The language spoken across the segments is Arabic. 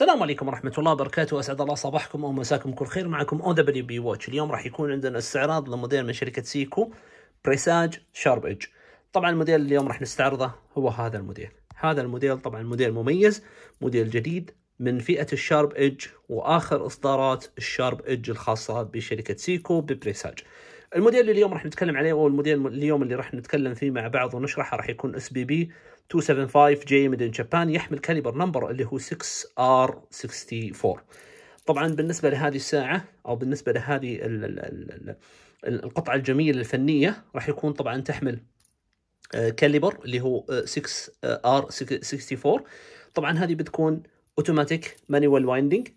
السلام عليكم ورحمة الله وبركاته، أسعد الله صباحكم أو مساكم كل خير معكم أو دبليو بي واتش، اليوم راح يكون عندنا استعراض لموديل من شركة سيكو بريساج شارب إيدج. طبعا الموديل اليوم راح نستعرضه هو هذا الموديل، هذا الموديل طبعا موديل مميز، موديل جديد من فئة الشارب إيدج وآخر إصدارات الشارب إيدج الخاصة بشركة سيكو ببريساج. الموديل اللي اليوم راح نتكلم عليه هو الموديل اليوم اللي راح نتكلم فيه مع بعض ونشرحه راح يكون اس بي بي 275 جي ان جابان يحمل كاليبر نمبر اللي هو 6 r 64 طبعا بالنسبه لهذه الساعه او بالنسبه لهذه القطعه الجميله الفنيه راح يكون طبعا تحمل كاليبر آه، اللي هو 6 آه، r 64 طبعا هذه بتكون اوتوماتيك مانيوال وايندنج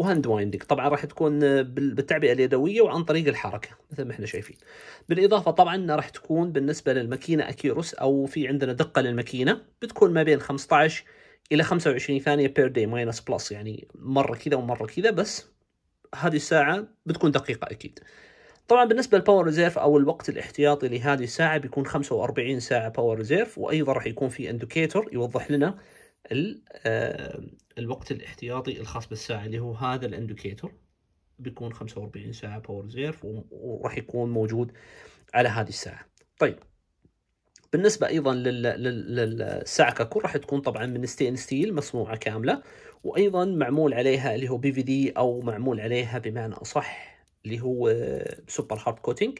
وهاند وايندنج طبعا راح تكون آه، بالتعبئه اليدويه وعن طريق الحركه مثل ما احنا شايفين بالاضافه طبعا راح تكون بالنسبه للماكينه اكيروس او في عندنا دقه للماكينه بتكون ما بين 15 الى 25 ثانيه بير دي ماينس بلس يعني مره كذا ومره كذا بس هذه الساعه بتكون دقيقه اكيد طبعا بالنسبه للباور ريزيرف او الوقت الاحتياطي لهذه الساعه بيكون 45 ساعه باور ريزيرف وايضا راح يكون في اندكيتور يوضح لنا الوقت الاحتياطي الخاص بالساعة اللي هو هذا الاندوكيتور بيكون 45 ساعة باور زيرف وراح يكون موجود على هذه الساعة طيب بالنسبة أيضا للساعة ككل راح تكون طبعا من ستين ستيل مصنوعة كاملة وأيضا معمول عليها اللي هو بي في دي أو معمول عليها بمعنى أصح اللي هو سوبر هارد كوتينج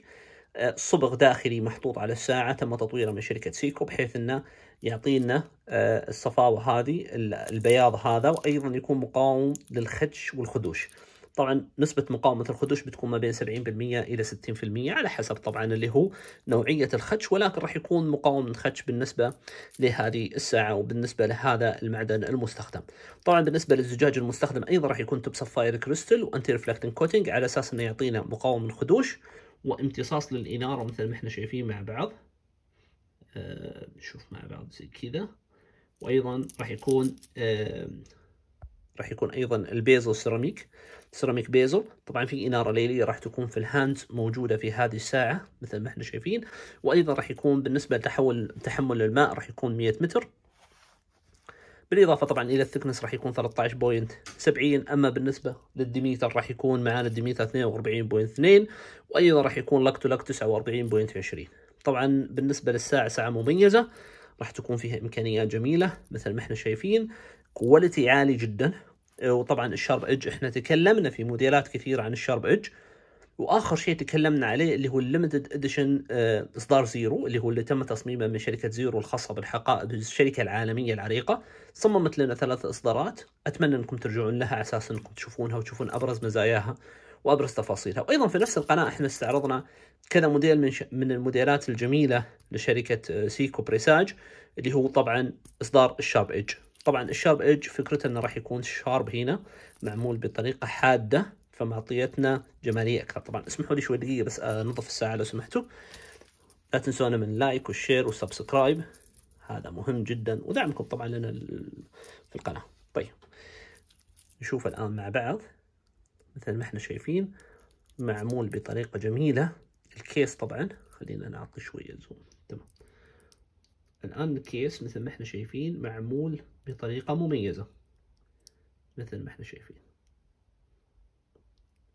صبغ داخلي محطوط على الساعة تم تطويره من شركة سيكو بحيث أنه يعطينا آه، الصفاوة هذه البياض هذا وأيضا يكون مقاوم للخدش والخدوش طبعا نسبة مقاومة الخدوش بتكون ما بين 70% إلى 60% على حسب طبعا اللي هو نوعية الخدش ولكن راح يكون مقاوم الخدش بالنسبة لهذه الساعة وبالنسبة لهذا المعدن المستخدم. طبعا بالنسبة للزجاج المستخدم أيضا راح يكون توب سفاير كريستل وأنتي ريفلكتنج كوتنج على أساس أنه يعطينا مقاوم الخدوش وامتصاص للإنارة مثل ما احنا شايفين مع بعض آه، نشوف مع بعض زي كذا وأيضا راح يكون آه، راح يكون أيضا البيزل سيراميك سيراميك بيزل طبعا في إنارة ليلية راح تكون في الهاند موجودة في هذه الساعة مثل ما احنا شايفين وأيضا راح يكون بالنسبة لتحول تحمل الماء راح يكون 100 متر بالاضافه طبعا الى الثكنس راح يكون 13 بوينت 70 اما بالنسبه للديميتر راح يكون معانا الديميتر 42.2 وايضا راح يكون لك تو لك 49.20 طبعا بالنسبه للساعه ساعه مميزه راح تكون فيها امكانيات جميله مثل ما احنا شايفين كواليتي عالي جدا وطبعا الشارب ايدج احنا تكلمنا في موديلات كثيره عن الشارب ايدج واخر شيء تكلمنا عليه اللي هو الليمتد اديشن آه، اصدار زيرو اللي هو اللي تم تصميمه من شركه زيرو الخاصه بالحقائب الشركه العالميه العريقه صممت لنا ثلاث اصدارات اتمنى انكم ترجعون لها على اساس انكم تشوفونها وتشوفون ابرز مزاياها وابرز تفاصيلها وايضا في نفس القناه احنا استعرضنا كذا موديل من ش... من الموديلات الجميله لشركه آه، سيكو بريساج اللي هو طبعا اصدار الشارب ايج طبعا الشارب ايج فكرته انه راح يكون شارب هنا معمول بطريقه حاده فمعطيتنا جمالية أكثر طبعا اسمحوا لي شوي دقيقة بس أنظف آه، الساعة لو سمحتوا لا تنسونا من لايك والشير والسبسكرايب هذا مهم جدا ودعمكم طبعا لنا في القناة طيب نشوف الآن مع بعض مثل ما احنا شايفين معمول بطريقة جميلة الكيس طبعا خلينا نعطي شوية زوم تمام الآن الكيس مثل ما احنا شايفين معمول بطريقة مميزة مثل ما احنا شايفين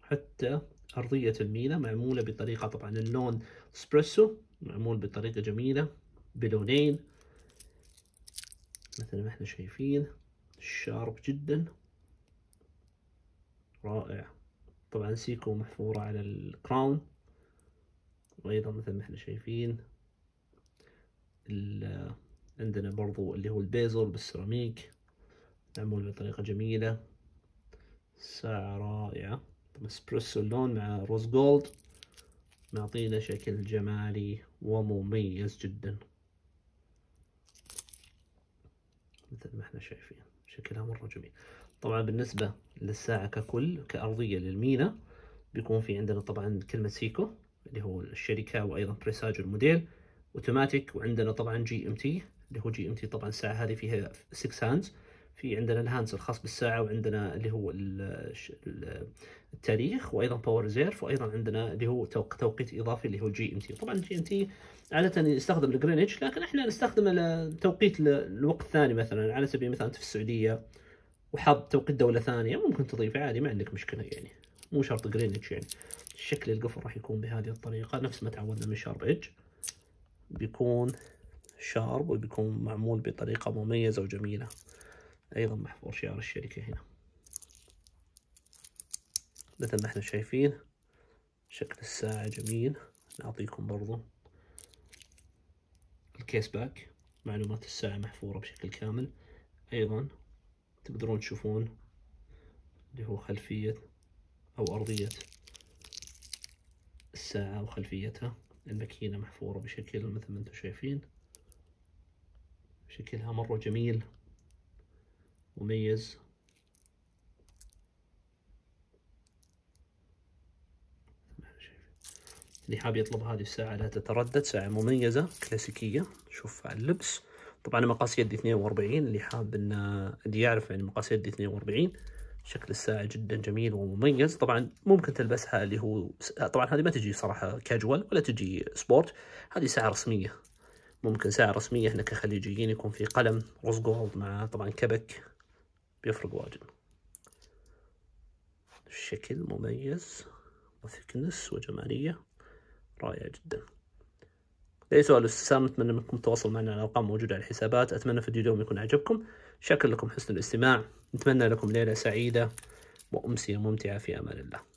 حتى أرضية المينا معمولة بطريقة طبعا اللون اسبريسو معمول بطريقة جميلة بلونين مثل ما احنا شايفين شارب جدا رائع طبعا سيكو محفورة على الكراون وأيضا مثل ما احنا شايفين عندنا برضو اللي هو البيزل بالسيراميك معمول بطريقة جميلة ساعة رائعة الاسبريسو اللون مع روز جولد معطينا شكل جمالي ومميز جدا مثل ما احنا شايفين شكلها مرة جميل طبعا بالنسبة للساعة ككل كأرضية للمينا بيكون في عندنا طبعا كلمة سيكو اللي هو الشركة وأيضا بريساج الموديل اوتوماتيك وعندنا طبعا جي ام تي اللي هو جي ام تي طبعا الساعة هذه فيها 6 هاندز في عندنا الهانس الخاص بالساعه وعندنا اللي هو التاريخ وايضا باور ريزيرف وايضا عندنا اللي هو توقيت اضافي اللي هو جي ام تي طبعا جي ام تي عاده يستخدم لجرينتش لكن احنا نستخدم توقيت الوقت الثاني مثلا على سبيل المثال انت في السعوديه وحاب توقيت دوله ثانيه ممكن تضيف عادي ما عندك مشكله يعني مو شرط جرينتش يعني شكل القفل راح يكون بهذه الطريقه نفس ما تعودنا من شارب ايدج بيكون شارب وبيكون معمول بطريقه مميزه وجميله ايضا محفور شعار الشركة هنا مثل ما احنا شايفين شكل الساعة جميل نعطيكم برضو الكيس باك معلومات الساعة محفورة بشكل كامل ايضا تقدرون تشوفون اللي هو خلفية او ارضية الساعة وخلفيتها الماكينة محفورة بشكل مثل ما انتم شايفين شكلها مرة جميل مميز اللي حاب يطلب هذه الساعة لا تتردد ساعة مميزة كلاسيكية شوف على اللبس طبعا مقاس يدي 42 اللي حاب ان اللي يعرف يعني مقاس يدي 42 شكل الساعة جدا جميل ومميز طبعا ممكن تلبسها اللي هو طبعا هذه ما تجي صراحة كاجوال ولا تجي سبورت هذه ساعة رسمية ممكن ساعة رسمية احنا كخليجيين يكون في قلم رزقه مع طبعا كبك بيفرق واجد الشكل مميز وثكنس وجمالية رائعة جدا أي سؤال استفسار نتمنى منكم التواصل معنا على الأرقام الموجودة على الحسابات أتمنى في اليوم يكون عجبكم شكر لكم حسن الاستماع نتمنى لكم ليلة سعيدة وأمسية ممتعة في أمان الله